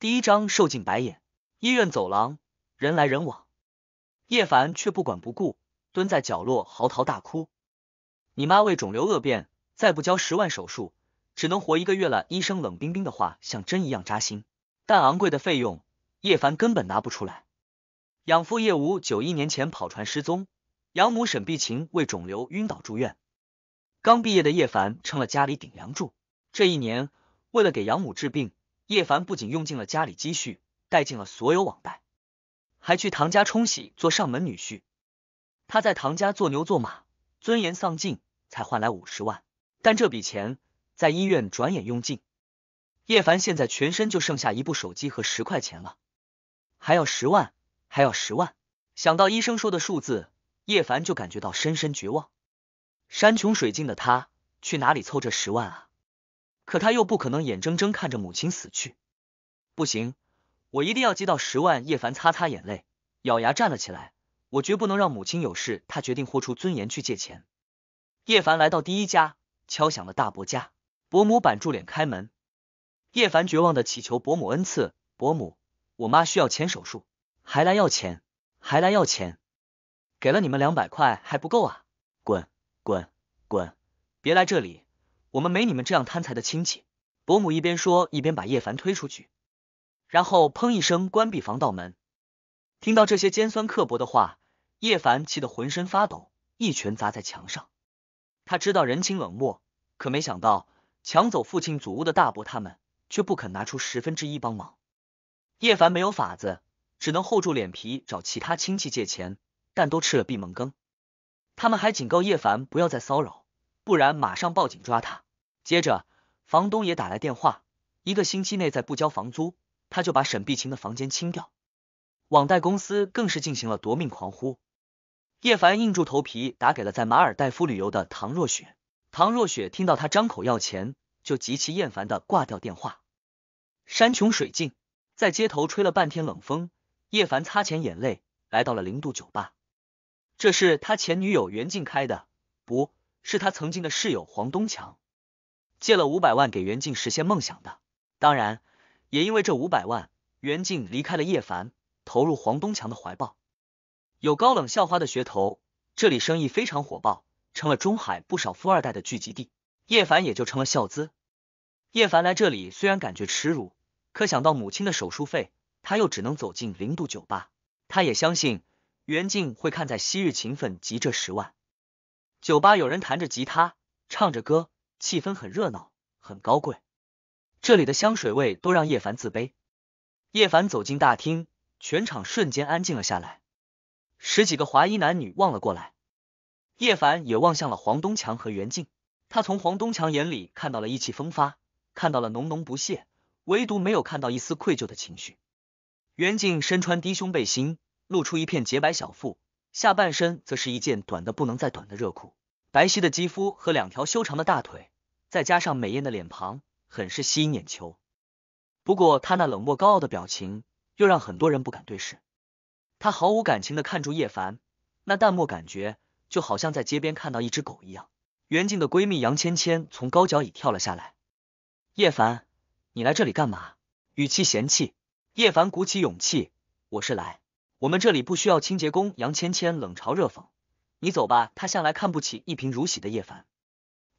第一章受尽白眼。医院走廊人来人往，叶凡却不管不顾，蹲在角落嚎啕大哭。你妈为肿瘤恶变，再不交十万手术，只能活一个月了。医生冷冰冰的话像针一样扎心，但昂贵的费用，叶凡根本拿不出来。养父叶无九一年前跑船失踪，养母沈碧琴为肿瘤晕倒住院。刚毕业的叶凡成了家里顶梁柱。这一年，为了给养母治病。叶凡不仅用尽了家里积蓄，带尽了所有网贷，还去唐家冲喜做上门女婿。他在唐家做牛做马，尊严丧尽，才换来五十万。但这笔钱在医院转眼用尽。叶凡现在全身就剩下一部手机和十块钱了，还要十万，还要十万。想到医生说的数字，叶凡就感觉到深深绝望。山穷水尽的他，去哪里凑这十万啊？可他又不可能眼睁睁看着母亲死去，不行，我一定要借到十万。叶凡擦擦眼泪，咬牙站了起来，我绝不能让母亲有事。他决定豁出尊严去借钱。叶凡来到第一家，敲响了大伯家。伯母板住脸开门，叶凡绝望的祈求伯母恩赐，伯母，我妈需要钱手术，还来要钱，还来要钱，给了你们两百块还不够啊，滚，滚，滚，别来这里。我们没你们这样贪财的亲戚，伯母一边说一边把叶凡推出去，然后砰一声关闭防盗门。听到这些尖酸刻薄的话，叶凡气得浑身发抖，一拳砸在墙上。他知道人情冷漠，可没想到抢走父亲祖屋的大伯他们却不肯拿出十分之一帮忙。叶凡没有法子，只能厚住脸皮找其他亲戚借钱，但都吃了闭门羹。他们还警告叶凡不要再骚扰。不然马上报警抓他。接着，房东也打来电话，一个星期内再不交房租，他就把沈碧晴的房间清掉。网贷公司更是进行了夺命狂呼。叶凡硬住头皮打给了在马尔代夫旅游的唐若雪。唐若雪听到他张口要钱，就极其厌烦的挂掉电话。山穷水尽，在街头吹了半天冷风，叶凡擦乾眼泪，来到了零度酒吧。这是他前女友袁静开的，不。是他曾经的室友黄东强借了五百万给袁静实现梦想的，当然也因为这五百万，袁静离开了叶凡，投入黄东强的怀抱。有高冷校花的噱头，这里生意非常火爆，成了中海不少富二代的聚集地。叶凡也就成了校资。叶凡来这里虽然感觉耻辱，可想到母亲的手术费，他又只能走进零度酒吧。他也相信袁静会看在昔日情分急这十万。酒吧有人弹着吉他，唱着歌，气氛很热闹，很高贵。这里的香水味都让叶凡自卑。叶凡走进大厅，全场瞬间安静了下来，十几个华衣男女望了过来，叶凡也望向了黄东强和袁静。他从黄东强眼里看到了意气风发，看到了浓浓不屑，唯独没有看到一丝愧疚的情绪。袁静身穿低胸背心，露出一片洁白小腹。下半身则是一件短的不能再短的热裤，白皙的肌肤和两条修长的大腿，再加上美艳的脸庞，很是吸引眼球。不过她那冷漠高傲的表情，又让很多人不敢对视。她毫无感情的看住叶凡，那淡漠感觉，就好像在街边看到一只狗一样。袁静的闺蜜杨芊芊从高脚椅跳了下来，叶凡，你来这里干嘛？语气嫌弃。叶凡鼓起勇气，我是来。我们这里不需要清洁工，杨芊芊冷嘲热讽：“你走吧。”他向来看不起一贫如洗的叶凡，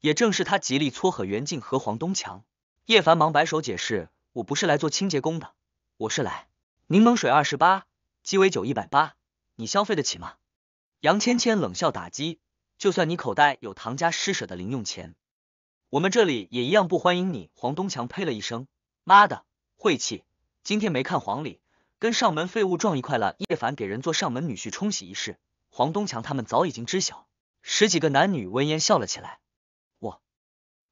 也正是他极力撮合袁静和黄东强。叶凡忙摆手解释：“我不是来做清洁工的，我是来……柠檬水二十八，鸡尾酒一百八，你消费得起吗？”杨芊芊冷笑打击：“就算你口袋有唐家施舍的零用钱，我们这里也一样不欢迎你。”黄东强呸了一声：“妈的，晦气！今天没看黄历。”跟上门废物撞一块了，叶凡给人做上门女婿，冲喜仪式，黄东强他们早已经知晓。十几个男女闻言笑了起来。我，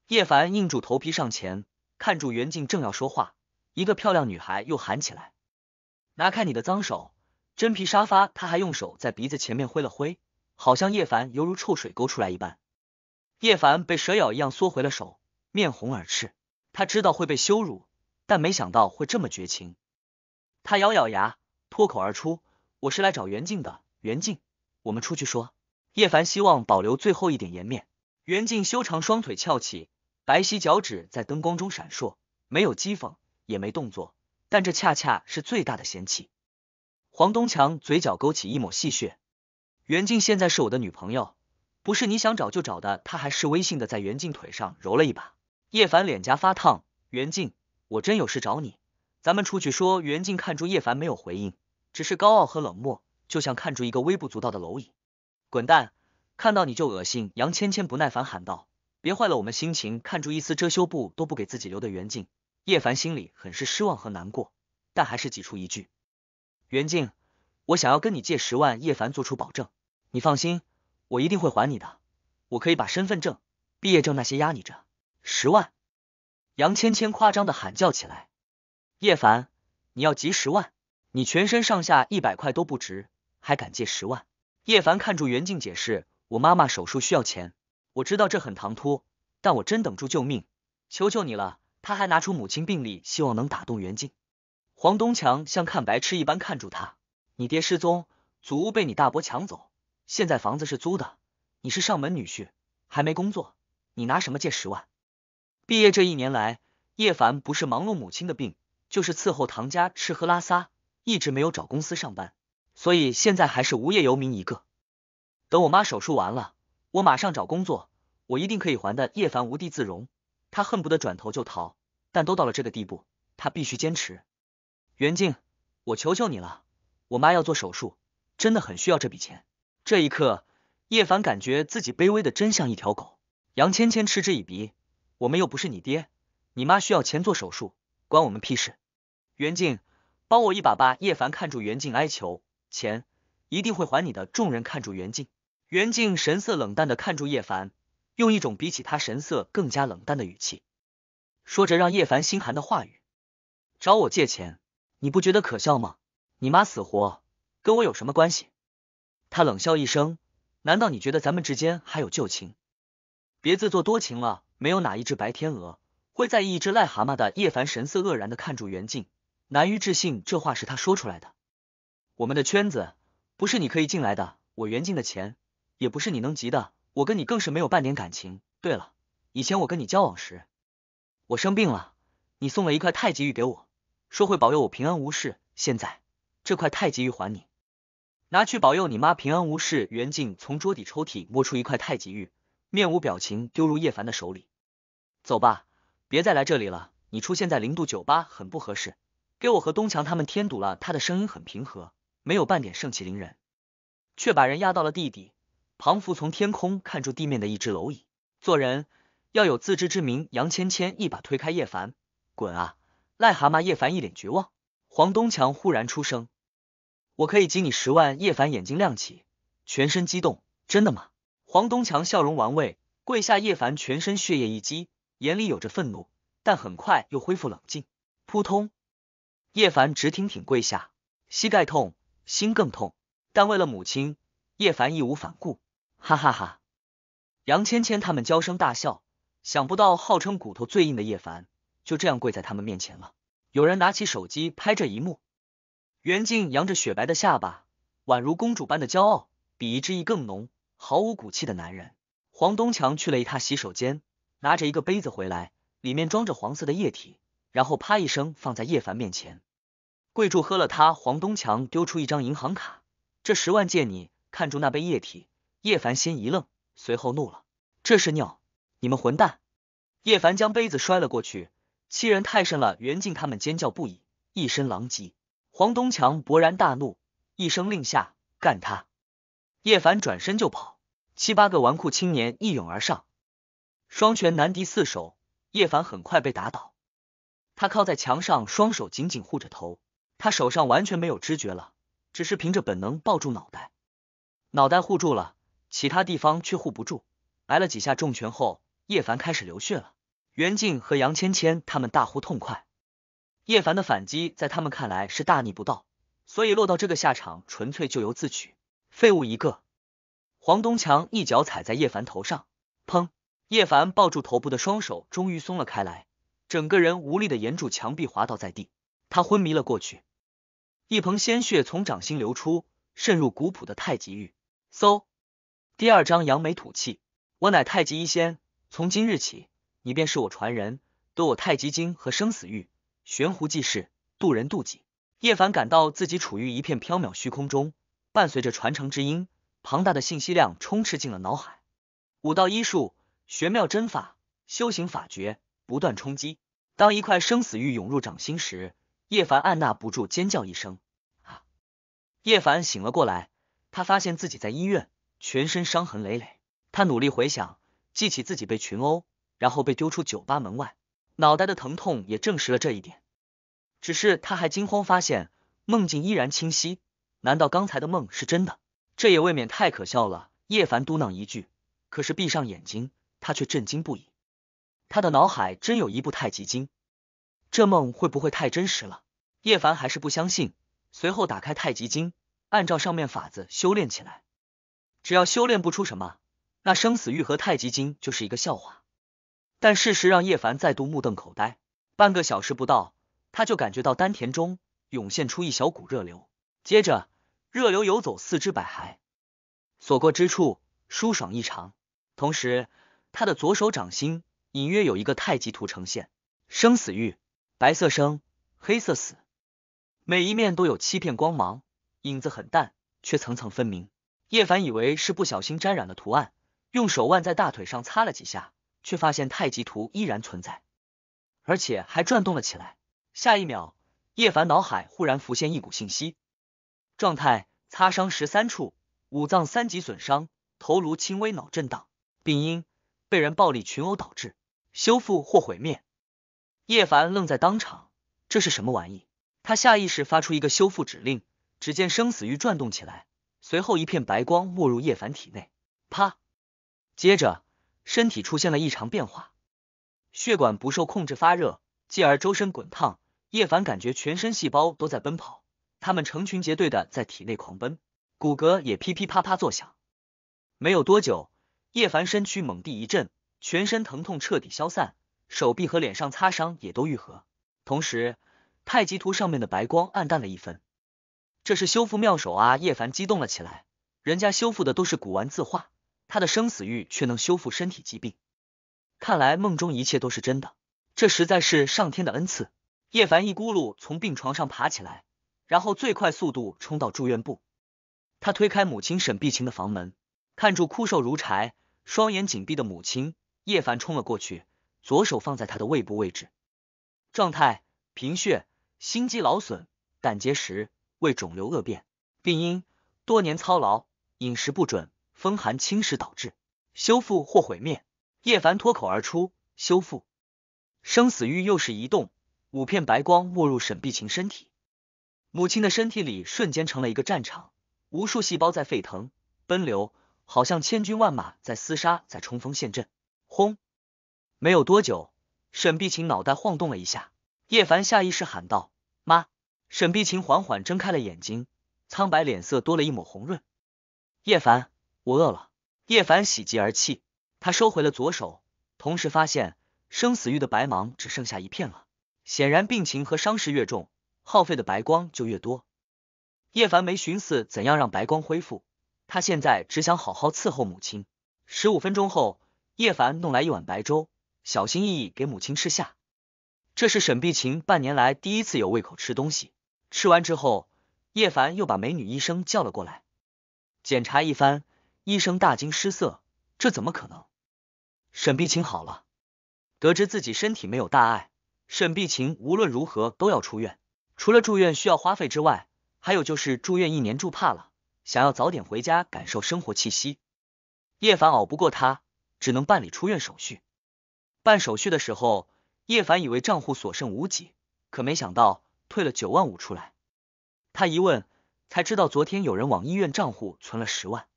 叶凡硬住头皮上前，看住袁静正要说话，一个漂亮女孩又喊起来：“拿开你的脏手！”真皮沙发，她还用手在鼻子前面挥了挥，好像叶凡犹如臭水沟出来一般。叶凡被蛇咬一样缩回了手，面红耳赤。他知道会被羞辱，但没想到会这么绝情。他咬咬牙，脱口而出：“我是来找袁静的，袁静，我们出去说。”叶凡希望保留最后一点颜面。袁静修长双腿翘起，白皙脚趾在灯光中闪烁，没有讥讽，也没动作，但这恰恰是最大的嫌弃。黄东强嘴角勾起一抹戏谑：“袁静现在是我的女朋友，不是你想找就找的。”他还示威性的，在袁静腿上揉了一把。叶凡脸颊发烫：“袁静，我真有事找你。”咱们出去说。袁静看住叶凡，没有回应，只是高傲和冷漠，就像看住一个微不足道的蝼蚁。滚蛋！看到你就恶心！杨芊芊不耐烦喊道：“别坏了我们心情！”看住一丝遮羞布都不给自己留的袁静，叶凡心里很是失望和难过，但还是挤出一句：“袁静，我想要跟你借十万。”叶凡做出保证：“你放心，我一定会还你的。我可以把身份证、毕业证那些压你着。”十万！杨芊芊夸张的喊叫起来。叶凡，你要集十万？你全身上下一百块都不值，还敢借十万？叶凡看住袁静解释，我妈妈手术需要钱，我知道这很唐突，但我真等住救命，求求你了。他还拿出母亲病历，希望能打动袁静。黄东强像看白痴一般看住他，你爹失踪，祖屋被你大伯抢走，现在房子是租的，你是上门女婿，还没工作，你拿什么借十万？毕业这一年来，叶凡不是忙碌母亲的病。就是伺候唐家吃喝拉撒，一直没有找公司上班，所以现在还是无业游民一个。等我妈手术完了，我马上找工作，我一定可以还的。叶凡无地自容，他恨不得转头就逃，但都到了这个地步，他必须坚持。袁静，我求求你了，我妈要做手术，真的很需要这笔钱。这一刻，叶凡感觉自己卑微的真像一条狗。杨芊芊嗤之以鼻，我们又不是你爹，你妈需要钱做手术。关我们屁事！袁静，帮我一把吧！叶凡看住袁静哀求，钱一定会还你的。众人看住袁静，袁静神色冷淡的看住叶凡，用一种比起他神色更加冷淡的语气，说着让叶凡心寒的话语：“找我借钱，你不觉得可笑吗？你妈死活跟我有什么关系？”他冷笑一声：“难道你觉得咱们之间还有旧情？别自作多情了，没有哪一只白天鹅。”会在意一只癞蛤蟆的叶凡神色愕然的看住袁静，难于置信这话是他说出来的。我们的圈子不是你可以进来的，我袁静的钱也不是你能急的，我跟你更是没有半点感情。对了，以前我跟你交往时，我生病了，你送了一块太极玉给我，说会保佑我平安无事。现在这块太极玉还你，拿去保佑你妈平安无事。袁静从桌底抽屉摸出一块太极玉，面无表情丢入叶凡的手里。走吧。别再来这里了，你出现在零度酒吧很不合适，给我和东强他们添堵了。他的声音很平和，没有半点盛气凌人，却把人压到了地底。庞福从天空看住地面的一只蝼蚁，做人要有自知之明。杨芊芊一把推开叶凡，滚啊，癞蛤蟆！叶凡一脸绝望。黄东强忽然出声，我可以给你十万。叶凡眼睛亮起，全身激动，真的吗？黄东强笑容玩味，跪下。叶凡全身血液一激。眼里有着愤怒，但很快又恢复冷静。扑通，叶凡直挺挺跪下，膝盖痛，心更痛。但为了母亲，叶凡义无反顾。哈哈哈，杨芊芊他们娇声大笑，想不到号称骨头最硬的叶凡就这样跪在他们面前了。有人拿起手机拍这一幕。袁静扬着雪白的下巴，宛如公主般的骄傲，比一之意更浓。毫无骨气的男人，黄东强去了一趟洗手间。拿着一个杯子回来，里面装着黄色的液体，然后啪一声放在叶凡面前。桂柱喝了他，黄东强丢出一张银行卡，这十万借你，看住那杯液体。叶凡先一愣，随后怒了，这是尿！你们混蛋！叶凡将杯子摔了过去，欺人太甚了！袁静他们尖叫不已，一身狼藉。黄东强勃然大怒，一声令下，干他！叶凡转身就跑，七八个纨绔青年一涌而上。双拳难敌四手，叶凡很快被打倒。他靠在墙上，双手紧紧护着头。他手上完全没有知觉了，只是凭着本能抱住脑袋。脑袋护住了，其他地方却护不住。挨了几下重拳后，叶凡开始流血了。袁静和杨芊芊他们大呼痛快。叶凡的反击在他们看来是大逆不道，所以落到这个下场纯粹咎由自取。废物一个！黄东强一脚踩在叶凡头上，砰。叶凡抱住头部的双手终于松了开来，整个人无力的沿住墙壁滑倒在地，他昏迷了过去，一盆鲜血从掌心流出，渗入古朴的太极玉。搜第二章扬眉吐气，我乃太极一仙，从今日起，你便是我传人，得我太极经和生死玉，悬壶济世，渡人渡己。叶凡感到自己处于一片缥缈虚空中，伴随着传承之音，庞大的信息量充斥进了脑海，武道医术。玄妙真法，修行法诀不断冲击。当一块生死玉涌入掌心时，叶凡按捺不住尖叫一声。啊！叶凡醒了过来，他发现自己在医院，全身伤痕累累。他努力回想，记起自己被群殴，然后被丢出酒吧门外。脑袋的疼痛也证实了这一点。只是他还惊慌发现，梦境依然清晰。难道刚才的梦是真的？这也未免太可笑了。叶凡嘟囔一句，可是闭上眼睛。他却震惊不已，他的脑海真有一部《太极经》，这梦会不会太真实了？叶凡还是不相信，随后打开《太极经》，按照上面法子修炼起来。只要修炼不出什么，那生死玉和《太极经》就是一个笑话。但事实让叶凡再度目瞪口呆，半个小时不到，他就感觉到丹田中涌现出一小股热流，接着热流游走四肢百骸，所过之处舒爽异常，同时。他的左手掌心隐约有一个太极图呈现，生死玉，白色生，黑色死，每一面都有七片光芒，影子很淡，却层层分明。叶凡以为是不小心沾染了图案，用手腕在大腿上擦了几下，却发现太极图依然存在，而且还转动了起来。下一秒，叶凡脑海忽然浮现一股信息：状态擦伤十三处，五脏三级损伤，头颅轻微脑震荡，病因。被人暴力群殴导致修复或毁灭，叶凡愣在当场，这是什么玩意？他下意识发出一个修复指令，只见生死玉转动起来，随后一片白光没入叶凡体内，啪，接着身体出现了异常变化，血管不受控制发热，继而周身滚烫，叶凡感觉全身细胞都在奔跑，他们成群结队的在体内狂奔，骨骼也噼噼啪啪作响，没有多久。叶凡身躯猛地一震，全身疼痛彻底消散，手臂和脸上擦伤也都愈合，同时太极图上面的白光暗淡了一分。这是修复妙手啊！叶凡激动了起来，人家修复的都是古玩字画，他的生死欲却能修复身体疾病，看来梦中一切都是真的，这实在是上天的恩赐。叶凡一咕噜从病床上爬起来，然后最快速度冲到住院部。他推开母亲沈碧晴的房门，看住枯瘦如柴。双眼紧闭的母亲，叶凡冲了过去，左手放在他的胃部位置，状态贫血、心肌劳损、胆结石、胃肿瘤恶变，病因多年操劳、饮食不准、风寒侵蚀导致。修复或毁灭？叶凡脱口而出。修复，生死欲又是移动，五片白光没入沈碧晴身体，母亲的身体里瞬间成了一个战场，无数细胞在沸腾、奔流。好像千军万马在厮杀，在冲锋陷阵。轰！没有多久，沈碧琴脑袋晃动了一下，叶凡下意识喊道：“妈！”沈碧琴缓缓睁开了眼睛，苍白脸色多了一抹红润。叶凡，我饿了。叶凡喜极而泣，他收回了左手，同时发现生死玉的白芒只剩下一片了。显然，病情和伤势越重，耗费的白光就越多。叶凡没寻思怎样让白光恢复。他现在只想好好伺候母亲。十五分钟后，叶凡弄来一碗白粥，小心翼翼给母亲吃下。这是沈碧琴半年来第一次有胃口吃东西。吃完之后，叶凡又把美女医生叫了过来，检查一番，医生大惊失色，这怎么可能？沈碧琴好了，得知自己身体没有大碍，沈碧琴无论如何都要出院。除了住院需要花费之外，还有就是住院一年住怕了。想要早点回家感受生活气息，叶凡熬不过他，只能办理出院手续。办手续的时候，叶凡以为账户所剩无几，可没想到退了九万五出来。他一问才知道，昨天有人往医院账户存了十万。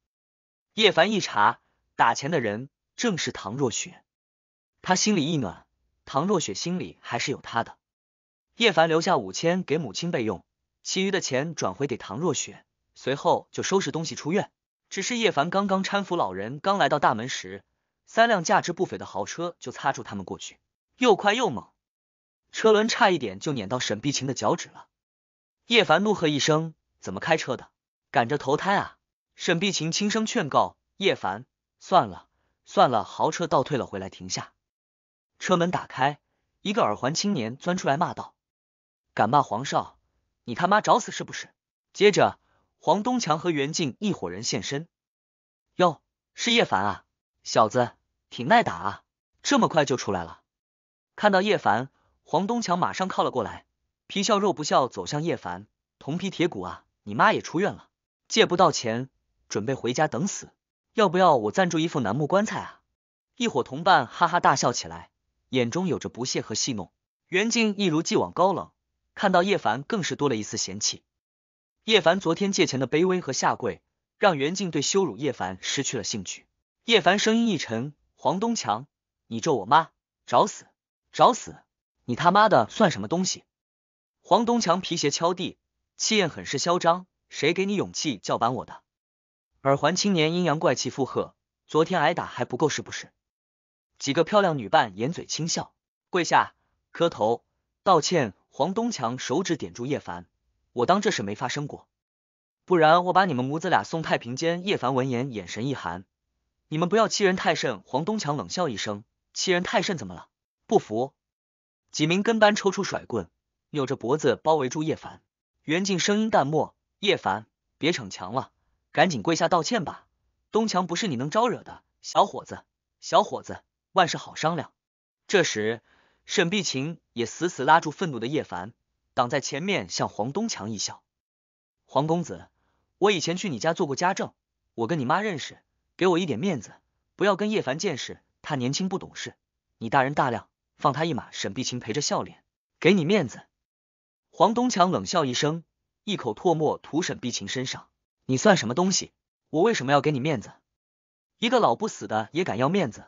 叶凡一查，打钱的人正是唐若雪。他心里一暖，唐若雪心里还是有他的。叶凡留下五千给母亲备用，其余的钱转回给唐若雪。随后就收拾东西出院。只是叶凡刚刚搀扶老人刚来到大门时，三辆价值不菲的豪车就擦住他们过去，又快又猛，车轮差一点就碾到沈碧晴的脚趾了。叶凡怒喝一声：“怎么开车的？赶着投胎啊？”沈碧晴轻声劝告叶凡：“算了，算了。”豪车倒退了回来停下，车门打开，一个耳环青年钻出来骂道：“敢骂黄少，你他妈找死是不是？”接着。黄东强和袁静一伙人现身，哟，是叶凡啊，小子，挺耐打啊，这么快就出来了。看到叶凡，黄东强马上靠了过来，皮笑肉不笑走向叶凡，铜皮铁骨啊，你妈也出院了，借不到钱，准备回家等死，要不要我赞助一副楠木棺材啊？一伙同伴哈哈大笑起来，眼中有着不屑和戏弄。袁静一如既往高冷，看到叶凡更是多了一丝嫌弃。叶凡昨天借钱的卑微和下跪，让袁静对羞辱叶凡失去了兴趣。叶凡声音一沉：“黄东强，你咒我妈，找死，找死！你他妈的算什么东西？”黄东强皮鞋敲地，气焰很是嚣张：“谁给你勇气叫板我的？”耳环青年阴阳怪气附和：“昨天挨打还不够是不是？”几个漂亮女伴掩嘴轻笑，跪下磕头道歉。黄东强手指点住叶凡。我当这事没发生过，不然我把你们母子俩送太平间。叶凡闻言，眼神一寒，你们不要欺人太甚。黄东强冷笑一声，欺人太甚怎么了？不服？几名跟班抽出甩棍，扭着脖子包围住叶凡。袁静声音淡漠，叶凡，别逞强了，赶紧跪下道歉吧。东强不是你能招惹的，小伙子，小伙子，万事好商量。这时，沈碧晴也死死拉住愤怒的叶凡。挡在前面，向黄东强一笑：“黄公子，我以前去你家做过家政，我跟你妈认识，给我一点面子，不要跟叶凡见识。他年轻不懂事，你大人大量，放他一马。”沈碧琴陪着笑脸，给你面子。黄东强冷笑一声，一口唾沫吐沈碧琴身上：“你算什么东西？我为什么要给你面子？一个老不死的也敢要面子？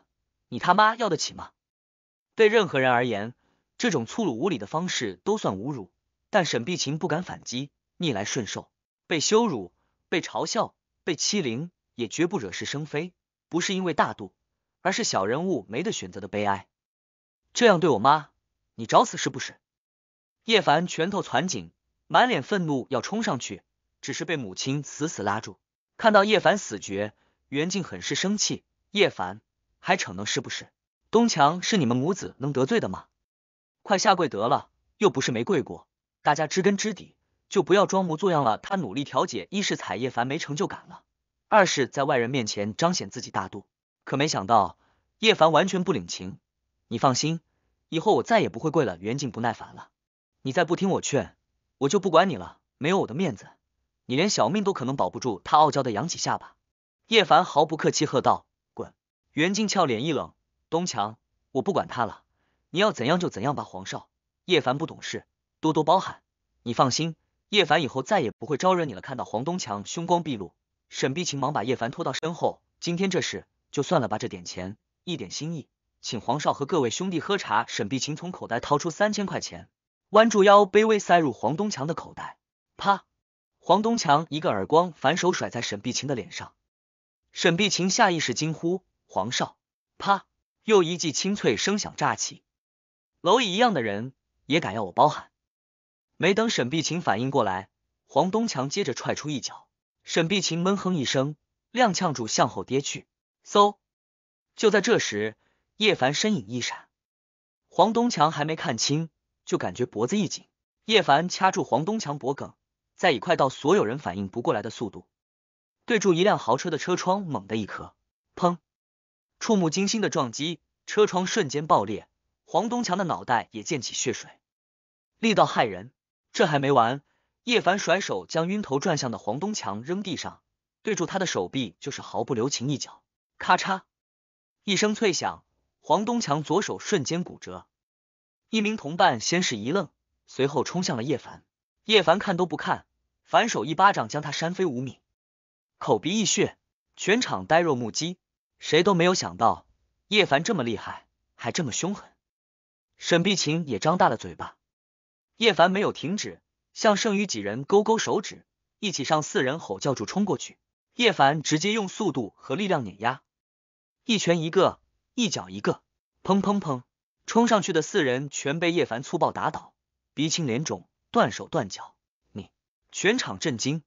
你他妈要得起吗？对任何人而言，这种粗鲁无礼的方式都算侮辱。”但沈碧晴不敢反击，逆来顺受，被羞辱、被嘲笑、被欺凌，也绝不惹是生非。不是因为大度，而是小人物没得选择的悲哀。这样对我妈，你找死是不是？叶凡拳头攥紧，满脸愤怒，要冲上去，只是被母亲死死拉住。看到叶凡死绝，袁静很是生气。叶凡还逞能是不是？东强是你们母子能得罪的吗？快下跪得了，又不是没跪过。大家知根知底，就不要装模作样了。他努力调解，一是彩叶凡没成就感了，二是在外人面前彰显自己大度。可没想到叶凡完全不领情。你放心，以后我再也不会跪了。袁静不耐烦了，你再不听我劝，我就不管你了。没有我的面子，你连小命都可能保不住。他傲娇的扬起下巴，叶凡毫不客气喝道：“滚！”袁静俏脸一冷，东强，我不管他了，你要怎样就怎样吧。黄少，叶凡不懂事。多多包涵，你放心，叶凡以后再也不会招惹你了。看到黄东强凶光毕露，沈碧晴忙把叶凡拖到身后。今天这事就算了吧，这点钱，一点心意，请黄少和各位兄弟喝茶。沈碧晴从口袋掏出三千块钱，弯住腰，卑微塞入黄东强的口袋。啪！黄东强一个耳光，反手甩在沈碧晴的脸上。沈碧晴下意识惊呼：“黄少！”啪！又一记清脆声响炸起，蝼蚁一样的人也敢要我包涵？没等沈碧晴反应过来，黄东强接着踹出一脚，沈碧晴闷哼一声，踉跄住向后跌去。嗖！就在这时，叶凡身影一闪，黄东强还没看清，就感觉脖子一紧，叶凡掐住黄东强脖梗，再以快到所有人反应不过来的速度，对住一辆豪车的车窗猛的一磕，砰！触目惊心的撞击，车窗瞬间爆裂，黄东强的脑袋也溅起血水，力道骇人。这还没完，叶凡甩手将晕头转向的黄东强扔地上，对住他的手臂就是毫不留情一脚，咔嚓一声脆响，黄东强左手瞬间骨折。一名同伴先是一愣，随后冲向了叶凡。叶凡看都不看，反手一巴掌将他扇飞五米，口鼻溢血，全场呆若木鸡，谁都没有想到叶凡这么厉害，还这么凶狠。沈碧琴也张大了嘴巴。叶凡没有停止，向剩余几人勾勾手指，一起上四人吼叫住冲过去。叶凡直接用速度和力量碾压，一拳一个，一脚一个，砰砰砰！冲上去的四人全被叶凡粗暴打倒，鼻青脸肿，断手断脚。你全场震惊，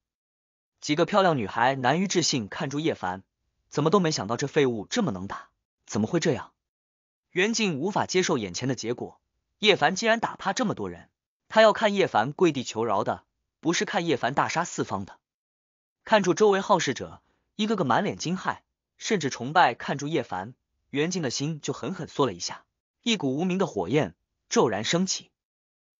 几个漂亮女孩难于置信看住叶凡，怎么都没想到这废物这么能打，怎么会这样？袁静无法接受眼前的结果，叶凡竟然打趴这么多人。他要看叶凡跪地求饶的，不是看叶凡大杀四方的，看住周围好事者一个个满脸惊骇，甚至崇拜。看住叶凡，袁静的心就狠狠缩了一下，一股无名的火焰骤然升起。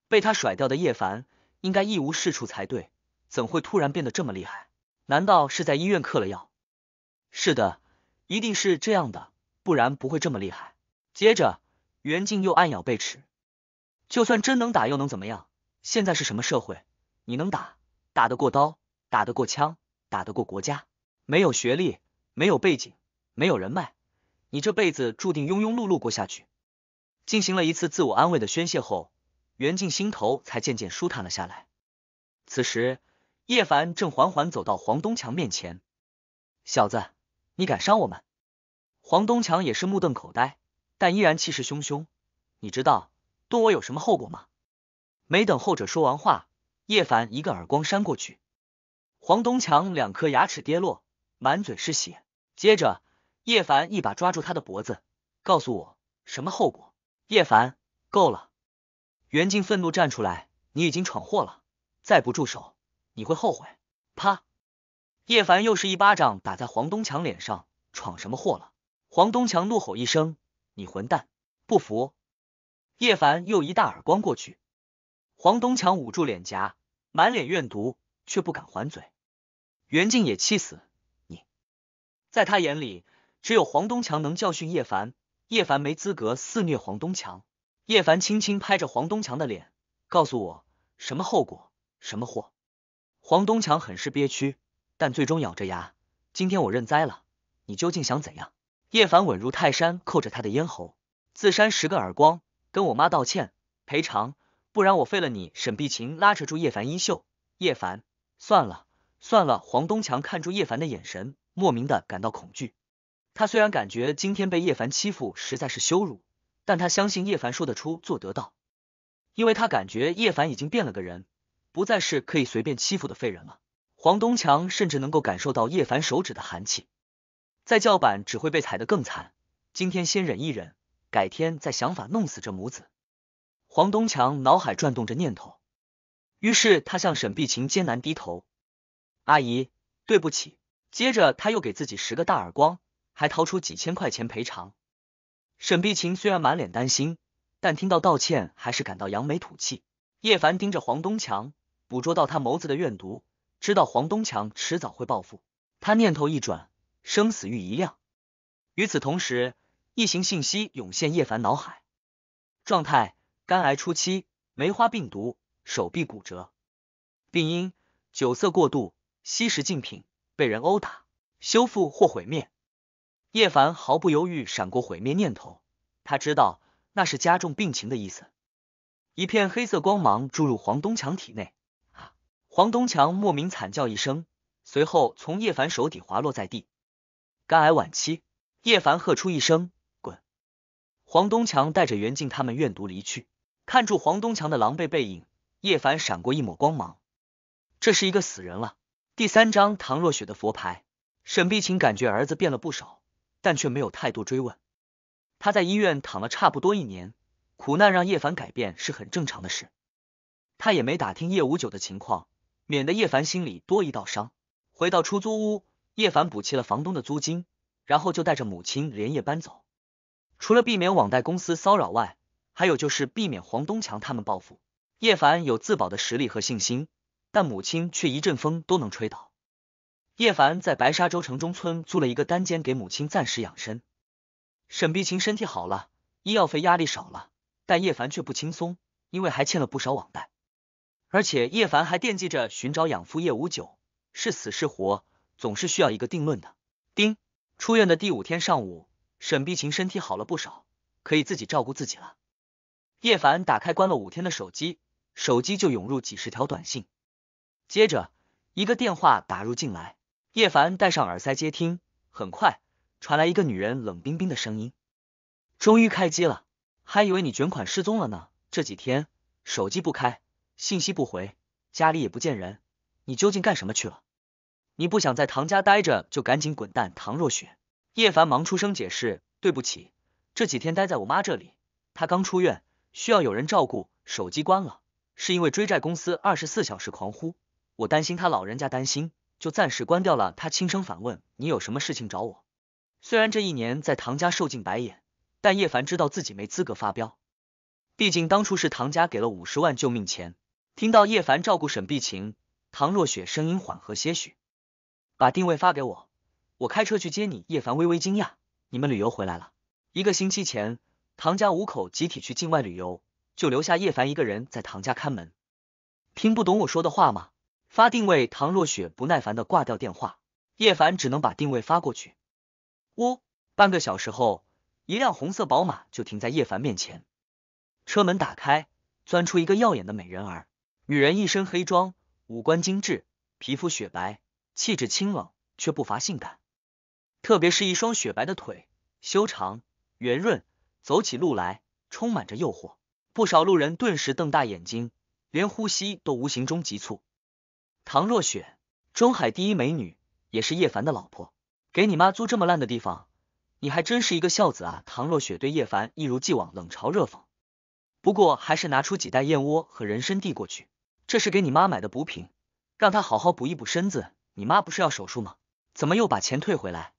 被他甩掉的叶凡应该一无是处才对，怎会突然变得这么厉害？难道是在医院嗑了药？是的，一定是这样的，不然不会这么厉害。接着，袁静又暗咬贝齿。就算真能打，又能怎么样？现在是什么社会？你能打打得过刀？打得过枪？打得过国家？没有学历，没有背景，没有人脉，你这辈子注定庸庸碌碌过下去。进行了一次自我安慰的宣泄后，袁静心头才渐渐舒坦了下来。此时，叶凡正缓缓走到黄东强面前：“小子，你敢伤我们？”黄东强也是目瞪口呆，但依然气势汹汹。你知道？动我有什么后果吗？没等后者说完话，叶凡一个耳光扇过去，黄东强两颗牙齿跌落，满嘴是血。接着，叶凡一把抓住他的脖子，告诉我什么后果。叶凡，够了！袁静愤怒站出来，你已经闯祸了，再不住手，你会后悔。啪！叶凡又是一巴掌打在黄东强脸上，闯什么祸了？黄东强怒吼一声：“你混蛋，不服！”叶凡又一大耳光过去，黄东强捂住脸颊，满脸怨毒，却不敢还嘴。袁静也气死你，在他眼里，只有黄东强能教训叶凡，叶凡没资格肆虐黄东强。叶凡轻轻拍着黄东强的脸，告诉我什么后果，什么祸。黄东强很是憋屈，但最终咬着牙，今天我认栽了。你究竟想怎样？叶凡稳如泰山，扣着他的咽喉，自扇十个耳光。跟我妈道歉，赔偿，不然我废了你！沈碧晴拉扯住叶凡衣袖，叶凡，算了，算了。黄东强看住叶凡的眼神，莫名的感到恐惧。他虽然感觉今天被叶凡欺负实在是羞辱，但他相信叶凡说得出做得到，因为他感觉叶凡已经变了个人，不再是可以随便欺负的废人了。黄东强甚至能够感受到叶凡手指的寒气，再叫板只会被踩得更惨。今天先忍一忍。改天再想法弄死这母子。黄东强脑海转动着念头，于是他向沈碧琴艰难低头：“阿姨，对不起。”接着他又给自己十个大耳光，还掏出几千块钱赔偿。沈碧琴虽然满脸担心，但听到道歉还是感到扬眉吐气。叶凡盯着黄东强，捕捉到他眸子的怨毒，知道黄东强迟早会报复。他念头一转，生死欲一亮。与此同时。异形信息涌现，叶凡脑海状态：肝癌初期，梅花病毒，手臂骨折。病因：酒色过度，吸食禁品，被人殴打。修复或毁灭？叶凡毫不犹豫闪过毁灭念头，他知道那是加重病情的意思。一片黑色光芒注入黄东强体内，啊！黄东强莫名惨叫一声，随后从叶凡手底滑落在地。肝癌晚期，叶凡喝出一声。黄东强带着袁静他们愿独离去，看住黄东强的狼狈背影，叶凡闪过一抹光芒，这是一个死人了。第三张唐若雪的佛牌，沈碧琴感觉儿子变了不少，但却没有太多追问。他在医院躺了差不多一年，苦难让叶凡改变是很正常的事，他也没打听叶无九的情况，免得叶凡心里多一道伤。回到出租屋，叶凡补齐了房东的租金，然后就带着母亲连夜搬走。除了避免网贷公司骚扰外，还有就是避免黄东强他们报复。叶凡有自保的实力和信心，但母亲却一阵风都能吹倒。叶凡在白沙洲城中村租了一个单间给母亲暂时养身。沈碧琴身体好了，医药费压力少了，但叶凡却不轻松，因为还欠了不少网贷，而且叶凡还惦记着寻找养父叶无九，是死是活，总是需要一个定论的。丁出院的第五天上午。沈碧晴身体好了不少，可以自己照顾自己了。叶凡打开关了五天的手机，手机就涌入几十条短信。接着一个电话打入进来，叶凡戴上耳塞接听，很快传来一个女人冷冰冰的声音：“终于开机了，还以为你卷款失踪了呢。这几天手机不开，信息不回，家里也不见人，你究竟干什么去了？你不想在唐家待着，就赶紧滚蛋！”唐若雪。叶凡忙出声解释：“对不起，这几天待在我妈这里，她刚出院，需要有人照顾，手机关了，是因为追债公司二十四小时狂呼，我担心她老人家担心，就暂时关掉了。”她轻声反问：“你有什么事情找我？”虽然这一年在唐家受尽白眼，但叶凡知道自己没资格发飙，毕竟当初是唐家给了五十万救命钱。听到叶凡照顾沈碧晴，唐若雪声音缓和些许，把定位发给我。我开车去接你。叶凡微微惊讶，你们旅游回来了？一个星期前，唐家五口集体去境外旅游，就留下叶凡一个人在唐家看门。听不懂我说的话吗？发定位。唐若雪不耐烦的挂掉电话，叶凡只能把定位发过去。呜，半个小时后，一辆红色宝马就停在叶凡面前，车门打开，钻出一个耀眼的美人儿。女人一身黑装，五官精致，皮肤雪白，气质清冷，却不乏性感。特别是一双雪白的腿，修长圆润，走起路来充满着诱惑，不少路人顿时瞪大眼睛，连呼吸都无形中急促。唐若雪，中海第一美女，也是叶凡的老婆，给你妈租这么烂的地方，你还真是一个孝子啊！唐若雪对叶凡一如既往冷嘲热讽，不过还是拿出几袋燕窝和人参递过去，这是给你妈买的补品，让她好好补一补身子。你妈不是要手术吗？怎么又把钱退回来？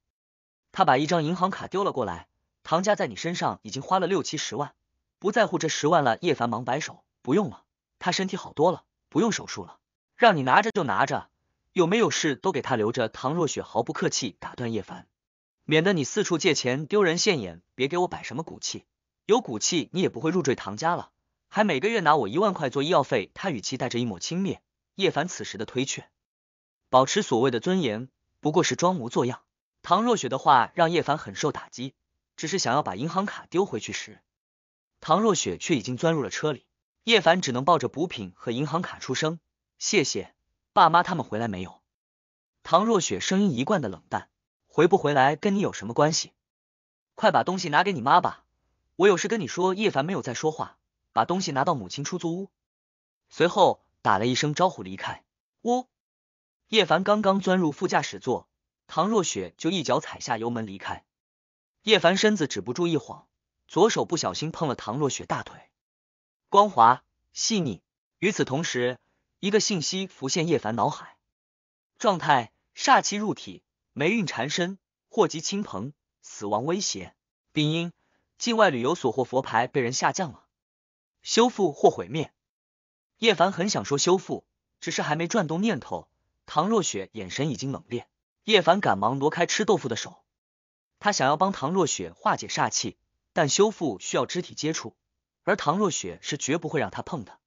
他把一张银行卡丢了过来，唐家在你身上已经花了六七十万，不在乎这十万了。叶凡忙摆手，不用了，他身体好多了，不用手术了，让你拿着就拿着，有没有事都给他留着。唐若雪毫不客气打断叶凡，免得你四处借钱丢人现眼，别给我摆什么骨气，有骨气你也不会入赘唐家了，还每个月拿我一万块做医药费。他语气带着一抹轻蔑，叶凡此时的推却，保持所谓的尊严不过是装模作样。唐若雪的话让叶凡很受打击，只是想要把银行卡丢回去时，唐若雪却已经钻入了车里，叶凡只能抱着补品和银行卡出声：“谢谢爸妈，他们回来没有？”唐若雪声音一贯的冷淡：“回不回来跟你有什么关系？快把东西拿给你妈吧，我有事跟你说。”叶凡没有再说话，把东西拿到母亲出租屋，随后打了一声招呼离开屋。叶凡刚刚钻入副驾驶座。唐若雪就一脚踩下油门离开，叶凡身子止不住一晃，左手不小心碰了唐若雪大腿，光滑细腻。与此同时，一个信息浮现叶凡脑海：状态煞气入体，霉运缠身，祸及亲朋，死亡威胁。病因境外旅游所获佛牌被人下降了，修复或毁灭。叶凡很想说修复，只是还没转动念头，唐若雪眼神已经冷冽。叶凡赶忙挪开吃豆腐的手，他想要帮唐若雪化解煞气，但修复需要肢体接触，而唐若雪是绝不会让他碰的，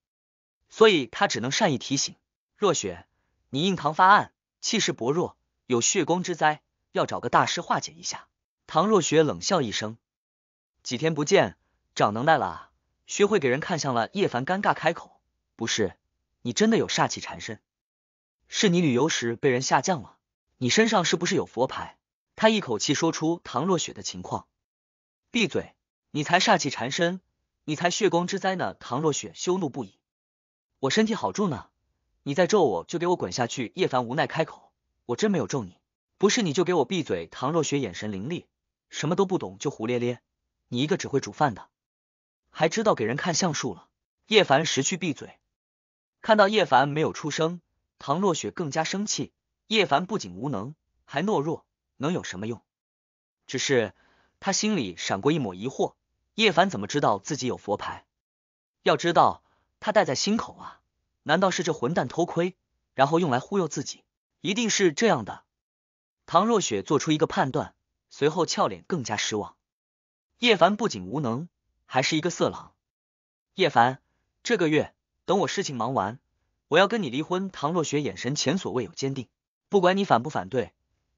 所以他只能善意提醒：“若雪，你印堂发暗，气势薄弱，有血光之灾，要找个大师化解一下。”唐若雪冷笑一声：“几天不见，长能耐了，啊！”学会给人看相了。”叶凡尴尬开口：“不是，你真的有煞气缠身，是你旅游时被人下降了。”你身上是不是有佛牌？他一口气说出唐若雪的情况。闭嘴！你才煞气缠身，你才血光之灾呢！唐若雪羞怒不已。我身体好住呢，你再咒我就给我滚下去！叶凡无奈开口：“我真没有咒你，不是你就给我闭嘴！”唐若雪眼神凌厉，什么都不懂就胡咧咧，你一个只会煮饭的，还知道给人看相术了？叶凡识趣闭嘴。看到叶凡没有出声，唐若雪更加生气。叶凡不仅无能，还懦弱，能有什么用？只是他心里闪过一抹疑惑：叶凡怎么知道自己有佛牌？要知道，他戴在心口啊！难道是这混蛋偷窥，然后用来忽悠自己？一定是这样的！唐若雪做出一个判断，随后俏脸更加失望。叶凡不仅无能，还是一个色狼！叶凡，这个月等我事情忙完，我要跟你离婚！唐若雪眼神前所未有坚定。不管你反不反对，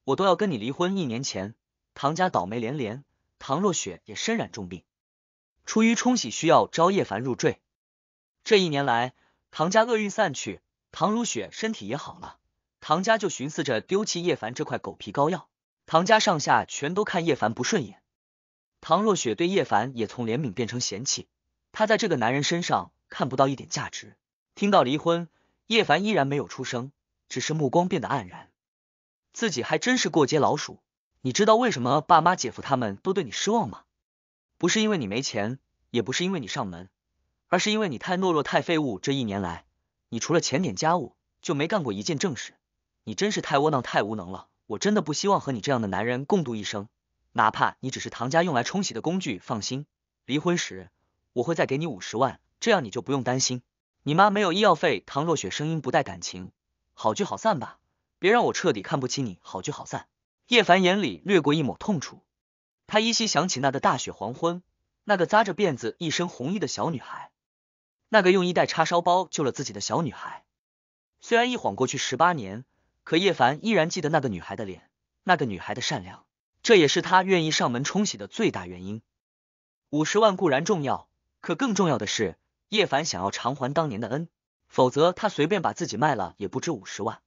我都要跟你离婚。一年前，唐家倒霉连连，唐若雪也身染重病，出于冲喜需要招叶凡入赘。这一年来，唐家厄运散去，唐如雪身体也好了，唐家就寻思着丢弃叶凡这块狗皮膏药。唐家上下全都看叶凡不顺眼，唐若雪对叶凡也从怜悯变成嫌弃，她在这个男人身上看不到一点价值。听到离婚，叶凡依然没有出声。只是目光变得黯然，自己还真是过街老鼠。你知道为什么爸妈、姐夫他们都对你失望吗？不是因为你没钱，也不是因为你上门，而是因为你太懦弱、太废物。这一年来，你除了钱点家务，就没干过一件正事。你真是太窝囊、太无能了。我真的不希望和你这样的男人共度一生，哪怕你只是唐家用来冲洗的工具。放心，离婚时我会再给你五十万，这样你就不用担心你妈没有医药费。唐若雪声音不带感情。好聚好散吧，别让我彻底看不起你。好聚好散。叶凡眼里掠过一抹痛楚，他依稀想起那个大雪黄昏，那个扎着辫子、一身红衣的小女孩，那个用一袋叉烧包救了自己的小女孩。虽然一晃过去十八年，可叶凡依然记得那个女孩的脸，那个女孩的善良，这也是他愿意上门冲洗的最大原因。五十万固然重要，可更重要的是，叶凡想要偿还当年的恩。否则他随便把自己卖了也不值五十万。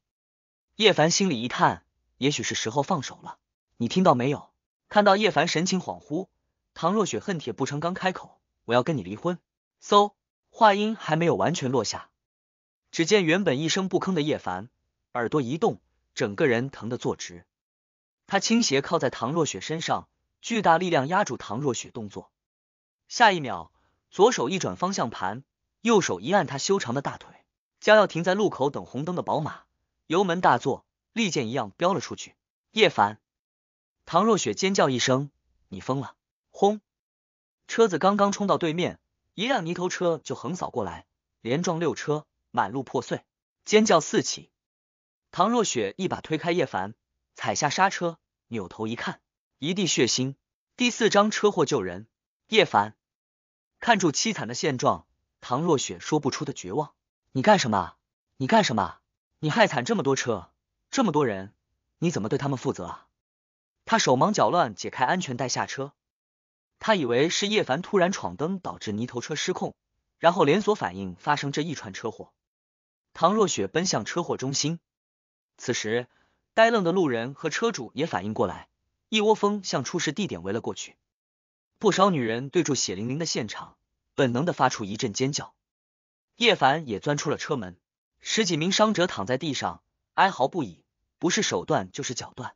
叶凡心里一叹，也许是时候放手了。你听到没有？看到叶凡神情恍惚，唐若雪恨铁不成钢开口：“我要跟你离婚！”嗖，话音还没有完全落下，只见原本一声不吭的叶凡耳朵一动，整个人疼得坐直。他倾斜靠在唐若雪身上，巨大力量压住唐若雪动作。下一秒，左手一转方向盘，右手一按他修长的大腿。将要停在路口等红灯的宝马，油门大作，利剑一样飙了出去。叶凡、唐若雪尖叫一声：“你疯了！”轰，车子刚刚冲到对面，一辆泥头车就横扫过来，连撞六车，满路破碎，尖叫四起。唐若雪一把推开叶凡，踩下刹车，扭头一看，一地血腥。第四章：车祸救人。叶凡看住凄惨的现状，唐若雪说不出的绝望。你干什么？你干什么？你害惨这么多车，这么多人，你怎么对他们负责啊？他手忙脚乱解开安全带下车，他以为是叶凡突然闯灯导致泥头车失控，然后连锁反应发生这一串车祸。唐若雪奔向车祸中心，此时呆愣的路人和车主也反应过来，一窝蜂向出事地点围了过去。不少女人对住血淋淋的现场，本能的发出一阵尖叫。叶凡也钻出了车门，十几名伤者躺在地上哀嚎不已，不是手断就是脚断。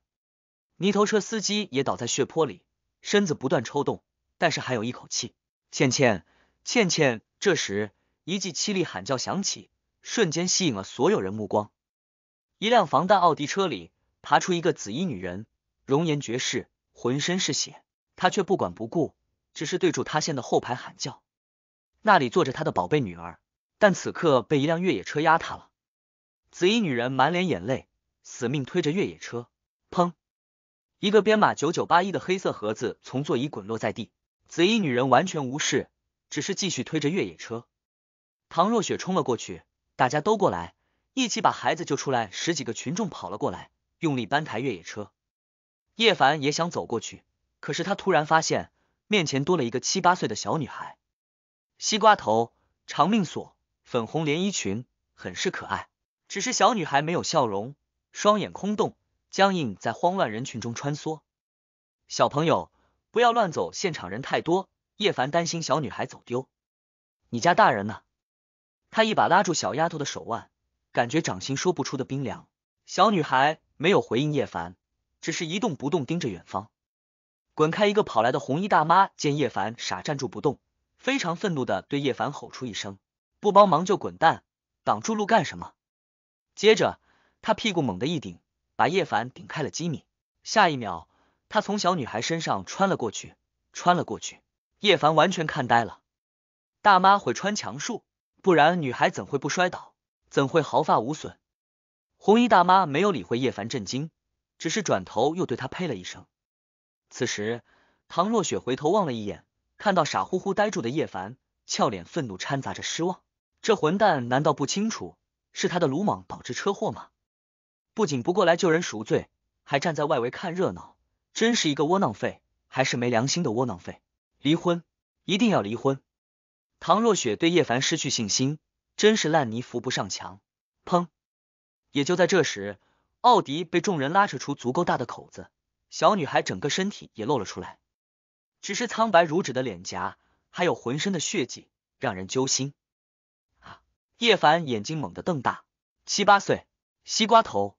泥头车司机也倒在血泊里，身子不断抽动，但是还有一口气。倩倩，倩倩！这时一记凄厉喊叫响起，瞬间吸引了所有人目光。一辆防弹奥迪车里爬出一个紫衣女人，容颜绝世，浑身是血，她却不管不顾，只是对住塌陷的后排喊叫，那里坐着她的宝贝女儿。但此刻被一辆越野车压塌了。紫衣女人满脸眼泪，死命推着越野车。砰！一个编码九九八一的黑色盒子从座椅滚落在地。紫衣女人完全无视，只是继续推着越野车。唐若雪冲了过去，大家都过来，一起把孩子救出来。十几个群众跑了过来，用力搬抬越野车。叶凡也想走过去，可是他突然发现面前多了一个七八岁的小女孩，西瓜头，长命锁。粉红连衣裙很是可爱，只是小女孩没有笑容，双眼空洞，僵硬在慌乱人群中穿梭。小朋友，不要乱走，现场人太多。叶凡担心小女孩走丢，你家大人呢？他一把拉住小丫头的手腕，感觉掌心说不出的冰凉。小女孩没有回应叶凡，只是一动不动盯着远方。滚开！一个跑来的红衣大妈见叶凡傻站住不动，非常愤怒的对叶凡吼出一声。不帮忙就滚蛋！挡住路干什么？接着他屁股猛的一顶，把叶凡顶开了。几米，下一秒他从小女孩身上穿了过去，穿了过去。叶凡完全看呆了。大妈会穿墙术，不然女孩怎会不摔倒，怎会毫发无损？红衣大妈没有理会叶凡震惊，只是转头又对他呸了一声。此时唐若雪回头望了一眼，看到傻乎乎呆住的叶凡，俏脸愤怒掺杂着失望。这混蛋难道不清楚是他的鲁莽导致车祸吗？不仅不过来救人赎罪，还站在外围看热闹，真是一个窝囊废，还是没良心的窝囊废！离婚，一定要离婚！唐若雪对叶凡失去信心，真是烂泥扶不上墙。砰！也就在这时，奥迪被众人拉扯出足够大的口子，小女孩整个身体也露了出来，只是苍白如纸的脸颊，还有浑身的血迹，让人揪心。叶凡眼睛猛地瞪大，七八岁，西瓜头，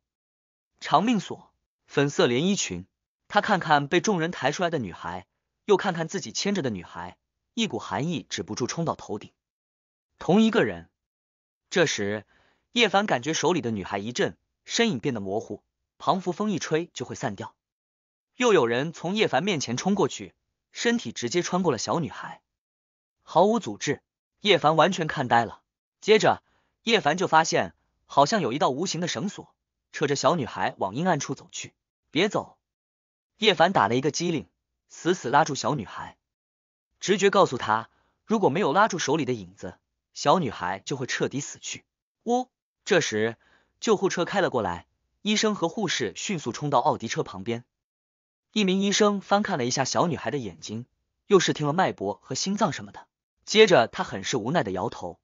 长命锁，粉色连衣裙。他看看被众人抬出来的女孩，又看看自己牵着的女孩，一股寒意止不住冲到头顶。同一个人。这时，叶凡感觉手里的女孩一震，身影变得模糊，旁拂风一吹就会散掉。又有人从叶凡面前冲过去，身体直接穿过了小女孩，毫无阻滞。叶凡完全看呆了。接着，叶凡就发现好像有一道无形的绳索扯着小女孩往阴暗处走去。别走！叶凡打了一个机灵，死死拉住小女孩。直觉告诉他，如果没有拉住手里的影子，小女孩就会彻底死去。呜！这时救护车开了过来，医生和护士迅速冲到奥迪车旁边。一名医生翻看了一下小女孩的眼睛，又试听了脉搏和心脏什么的。接着，他很是无奈的摇头。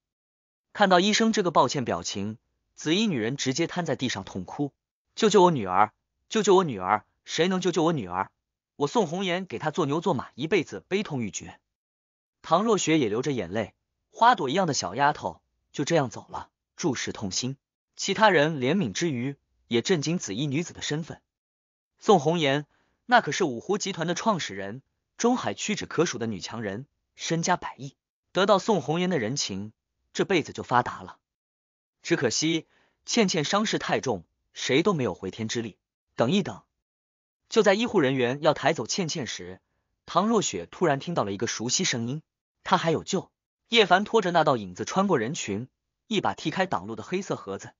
看到医生这个抱歉表情，紫衣女人直接瘫在地上痛哭：“救救我女儿！救救我女儿！谁能救救我女儿？我宋红颜给她做牛做马一辈子，悲痛欲绝。”唐若雪也流着眼泪，花朵一样的小丫头就这样走了，注视痛心。其他人怜悯之余，也震惊紫衣女子的身份。宋红颜那可是五湖集团的创始人，中海屈指可数的女强人，身家百亿，得到宋红颜的人情。这辈子就发达了，只可惜倩倩伤势太重，谁都没有回天之力。等一等，就在医护人员要抬走倩倩时，唐若雪突然听到了一个熟悉声音，她还有救。叶凡拖着那道影子穿过人群，一把踢开挡路的黑色盒子，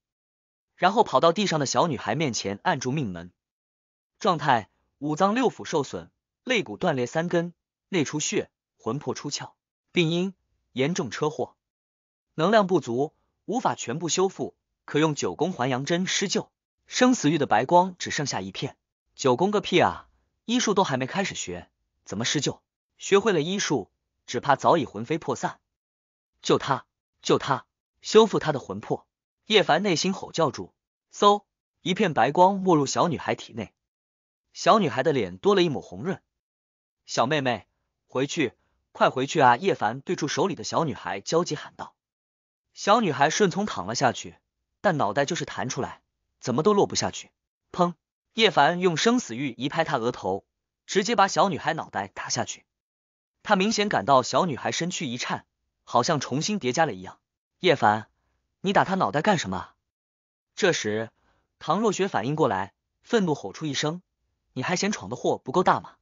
然后跑到地上的小女孩面前，按住命门。状态：五脏六腑受损，肋骨断裂三根，内出血，魂魄出窍。病因：严重车祸。能量不足，无法全部修复，可用九宫还阳针施救。生死玉的白光只剩下一片，九宫个屁啊！医术都还没开始学，怎么施救？学会了医术，只怕早已魂飞魄散。救他，救他，修复他的魂魄！叶凡内心吼叫住，嗖，一片白光没入小女孩体内，小女孩的脸多了一抹红润。小妹妹，回去，快回去啊！叶凡对住手里的小女孩焦急喊道。小女孩顺从躺了下去，但脑袋就是弹出来，怎么都落不下去。砰！叶凡用生死玉一拍她额头，直接把小女孩脑袋打下去。他明显感到小女孩身躯一颤，好像重新叠加了一样。叶凡，你打她脑袋干什么？这时，唐若雪反应过来，愤怒吼出一声：“你还嫌闯的祸不够大吗？”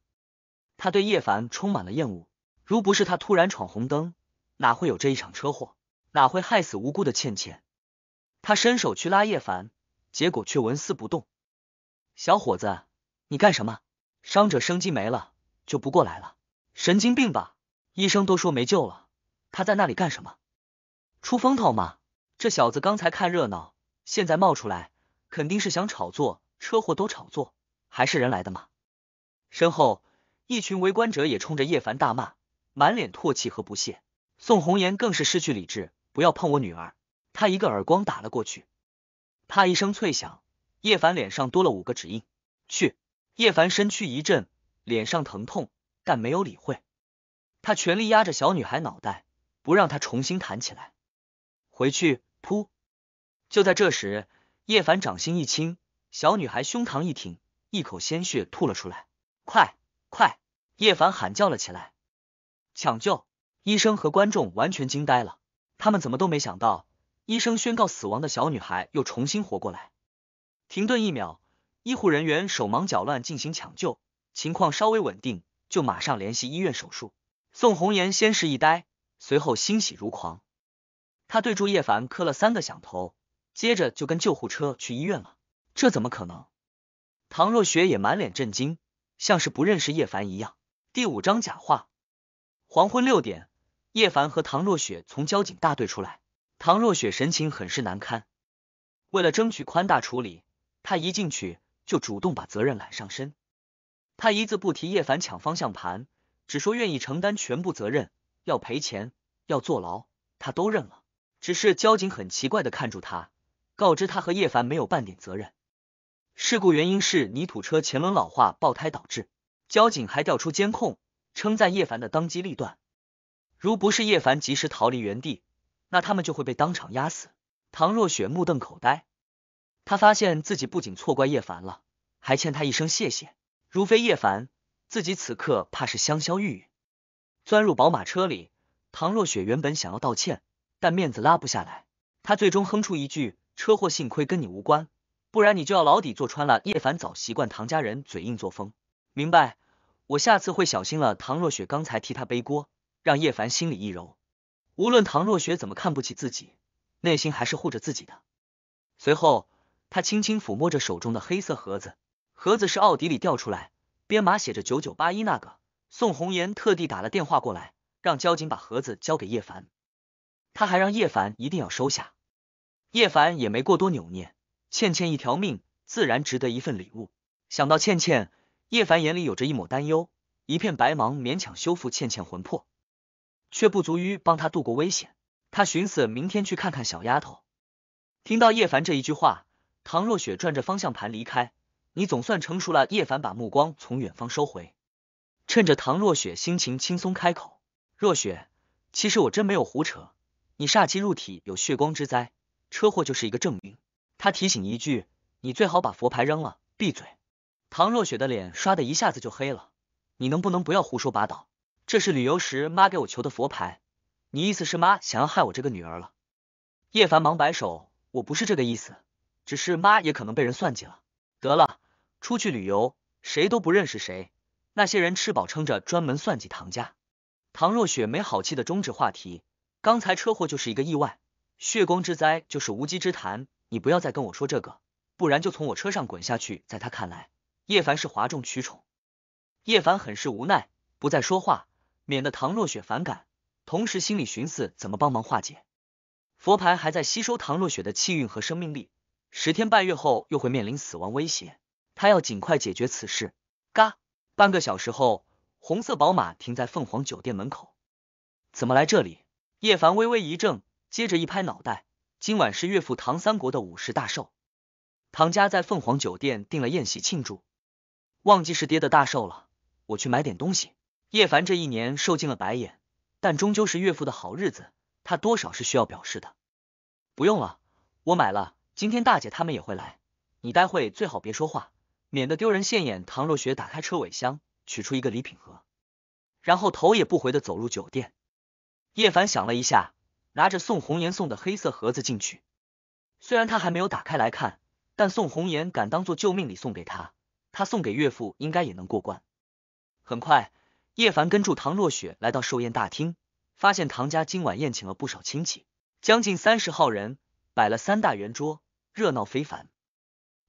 她对叶凡充满了厌恶。如不是他突然闯红灯，哪会有这一场车祸？哪会害死无辜的倩倩？他伸手去拉叶凡，结果却纹丝不动。小伙子，你干什么？伤者生机没了，就不过来了。神经病吧！医生都说没救了，他在那里干什么？出风头吗？这小子刚才看热闹，现在冒出来，肯定是想炒作。车祸都炒作，还是人来的吗？身后一群围观者也冲着叶凡大骂，满脸唾弃和不屑。宋红颜更是失去理智。不要碰我女儿！他一个耳光打了过去，啪一声脆响，叶凡脸上多了五个指印。去！叶凡身躯一震，脸上疼痛，但没有理会。他全力压着小女孩脑袋，不让她重新弹起来。回去！噗！就在这时，叶凡掌心一轻，小女孩胸膛一挺，一口鲜血吐了出来。快！快！叶凡喊叫了起来。抢救！医生和观众完全惊呆了。他们怎么都没想到，医生宣告死亡的小女孩又重新活过来。停顿一秒，医护人员手忙脚乱进行抢救，情况稍微稳定就马上联系医院手术。宋红颜先是一呆，随后欣喜如狂，他对住叶凡磕了三个响头，接着就跟救护车去医院了。这怎么可能？唐若雪也满脸震惊，像是不认识叶凡一样。第五章假话。黄昏六点。叶凡和唐若雪从交警大队出来，唐若雪神情很是难堪。为了争取宽大处理，他一进去就主动把责任揽上身。他一字不提叶凡抢方向盘，只说愿意承担全部责任，要赔钱，要坐牢，他都认了。只是交警很奇怪的看住他，告知他和叶凡没有半点责任。事故原因是泥土车前轮老化爆胎导致。交警还调出监控，称赞叶凡的当机立断。如不是叶凡及时逃离原地，那他们就会被当场压死。唐若雪目瞪口呆，她发现自己不仅错怪叶凡了，还欠他一声谢谢。如非叶凡，自己此刻怕是香消玉殒。钻入宝马车里，唐若雪原本想要道歉，但面子拉不下来，她最终哼出一句：“车祸幸亏跟你无关，不然你就要牢底坐穿了。”叶凡早习惯唐家人嘴硬作风，明白我下次会小心了。唐若雪刚才替他背锅。让叶凡心里一柔，无论唐若雪怎么看不起自己，内心还是护着自己的。随后，他轻轻抚摸着手中的黑色盒子，盒子是奥迪里掉出来，编码写着九九八一那个。宋红颜特地打了电话过来，让交警把盒子交给叶凡，他还让叶凡一定要收下。叶凡也没过多扭捏，倩倩一条命自然值得一份礼物。想到倩倩，叶凡眼里有着一抹担忧，一片白芒勉强修复倩倩魂魄。却不足于帮他度过危险，他寻思明天去看看小丫头。听到叶凡这一句话，唐若雪转着方向盘离开。你总算成熟了。叶凡把目光从远方收回，趁着唐若雪心情轻松，开口：“若雪，其实我真没有胡扯，你煞气入体，有血光之灾，车祸就是一个证明。”他提醒一句：“你最好把佛牌扔了。”闭嘴！唐若雪的脸刷的一下子就黑了。你能不能不要胡说八道？这是旅游时妈给我求的佛牌，你意思是妈想要害我这个女儿了？叶凡忙摆手，我不是这个意思，只是妈也可能被人算计了。得了，出去旅游谁都不认识谁，那些人吃饱撑着专门算计唐家。唐若雪没好气的终止话题，刚才车祸就是一个意外，血光之灾就是无稽之谈，你不要再跟我说这个，不然就从我车上滚下去。在他看来，叶凡是哗众取宠。叶凡很是无奈，不再说话。免得唐若雪反感，同时心里寻思怎么帮忙化解。佛牌还在吸收唐若雪的气运和生命力，十天半月后又会面临死亡威胁，他要尽快解决此事。嘎，半个小时后，红色宝马停在凤凰酒店门口。怎么来这里？叶凡微微一怔，接着一拍脑袋，今晚是岳父唐三国的五十大寿，唐家在凤凰酒店订了宴席庆祝，忘记是爹的大寿了。我去买点东西。叶凡这一年受尽了白眼，但终究是岳父的好日子，他多少是需要表示的。不用了，我买了。今天大姐他们也会来，你待会最好别说话，免得丢人现眼。唐若雪打开车尾箱，取出一个礼品盒，然后头也不回的走入酒店。叶凡想了一下，拿着宋红颜送的黑色盒子进去。虽然他还没有打开来看，但宋红颜敢当做救命礼送给他，他送给岳父应该也能过关。很快。叶凡跟住唐若雪来到寿宴大厅，发现唐家今晚宴请了不少亲戚，将近三十号人，摆了三大圆桌，热闹非凡。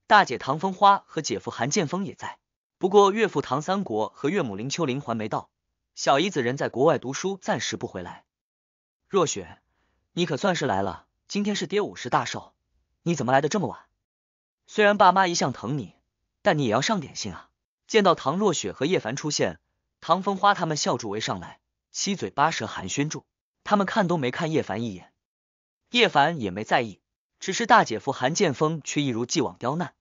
大姐唐风花和姐夫韩剑锋也在，不过岳父唐三国和岳母林秋玲还没到，小姨子人在国外读书，暂时不回来。若雪，你可算是来了，今天是爹五十大寿，你怎么来的这么晚？虽然爸妈一向疼你，但你也要上点心啊！见到唐若雪和叶凡出现。唐风花他们笑住围上来，七嘴八舌寒暄住。他们看都没看叶凡一眼，叶凡也没在意，只是大姐夫韩剑锋却一如既往刁难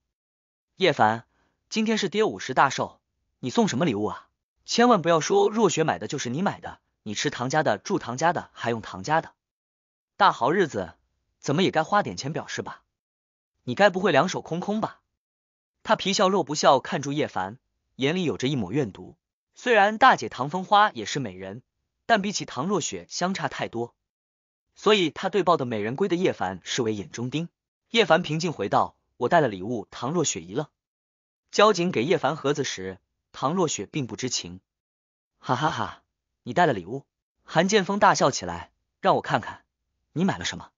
叶凡。今天是爹五十大寿，你送什么礼物啊？千万不要说若雪买的就是你买的，你吃唐家的，住唐家的，还用唐家的，大好日子怎么也该花点钱表示吧？你该不会两手空空吧？他皮笑肉不笑看住叶凡，眼里有着一抹怨毒。虽然大姐唐风花也是美人，但比起唐若雪相差太多，所以她对抱的美人归的叶凡视为眼中钉。叶凡平静回道：“我带了礼物。”唐若雪一愣。交警给叶凡盒子时，唐若雪并不知情。哈哈哈，你带了礼物？韩剑锋大笑起来，让我看看，你买了什么？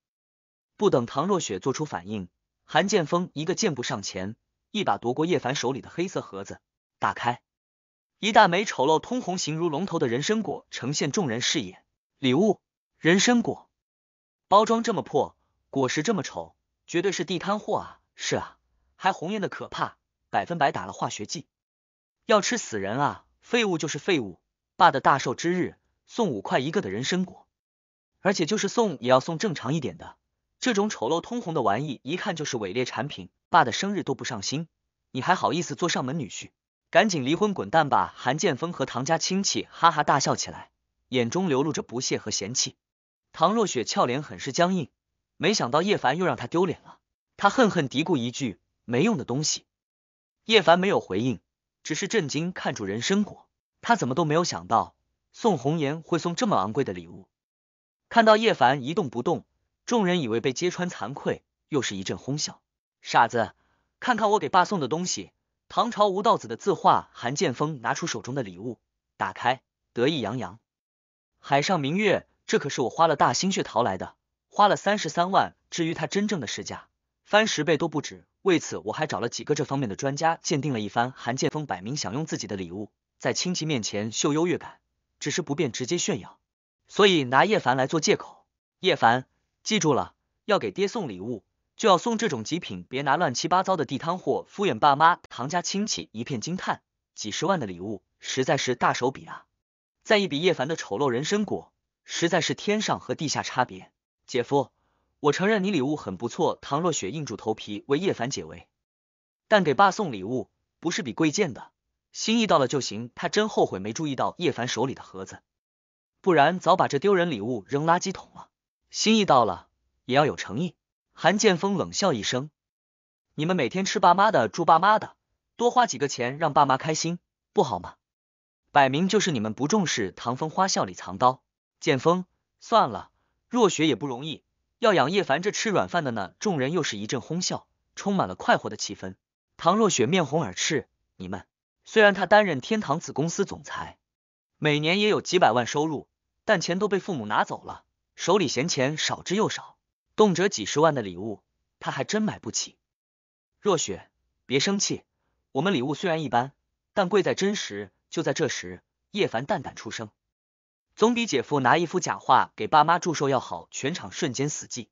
不等唐若雪做出反应，韩剑锋一个箭步上前，一把夺过叶凡手里的黑色盒子，打开。一大枚丑陋通红、形如龙头的人参果呈现众人视野。礼物，人参果，包装这么破，果实这么丑，绝对是地摊货啊！是啊，还红艳的可怕，百分百打了化学剂，要吃死人啊！废物就是废物，爸的大寿之日送五块一个的人参果，而且就是送也要送正常一点的，这种丑陋通红的玩意一看就是伪劣产品。爸的生日都不上心，你还好意思做上门女婿？赶紧离婚滚蛋吧！韩建峰和唐家亲戚哈哈大笑起来，眼中流露着不屑和嫌弃。唐若雪俏脸很是僵硬，没想到叶凡又让她丢脸了，她恨恨嘀咕一句：“没用的东西。”叶凡没有回应，只是震惊看住人参果，他怎么都没有想到宋红颜会送这么昂贵的礼物。看到叶凡一动不动，众人以为被揭穿，惭愧又是一阵哄笑。傻子，看看我给爸送的东西。唐朝吴道子的字画，韩剑锋拿出手中的礼物，打开，得意洋洋。海上明月，这可是我花了大心血淘来的，花了三十三万。至于它真正的市价，翻十倍都不止。为此，我还找了几个这方面的专家鉴定了一番。韩剑锋摆明想用自己的礼物在亲戚面前秀优越感，只是不便直接炫耀，所以拿叶凡来做借口。叶凡，记住了，要给爹送礼物。就要送这种极品，别拿乱七八糟的地摊货敷衍爸妈。唐家亲戚一片惊叹，几十万的礼物实在是大手笔啊！再一比叶凡的丑陋人参果，实在是天上和地下差别。姐夫，我承认你礼物很不错。唐若雪硬住头皮为叶凡解围，但给爸送礼物不是比贵贱的，心意到了就行。他真后悔没注意到叶凡手里的盒子，不然早把这丢人礼物扔垃圾桶了。心意到了，也要有诚意。韩剑锋冷笑一声：“你们每天吃爸妈的，住爸妈的，多花几个钱让爸妈开心，不好吗？摆明就是你们不重视唐风花笑里藏刀。”剑锋，算了，若雪也不容易，要养叶凡这吃软饭的呢。众人又是一阵哄笑，充满了快活的气氛。唐若雪面红耳赤：“你们虽然她担任天堂子公司总裁，每年也有几百万收入，但钱都被父母拿走了，手里闲钱少之又少。”动辄几十万的礼物，他还真买不起。若雪，别生气，我们礼物虽然一般，但贵在真实。就在这时，叶凡淡淡出声，总比姐夫拿一幅假画给爸妈祝寿要好。全场瞬间死寂。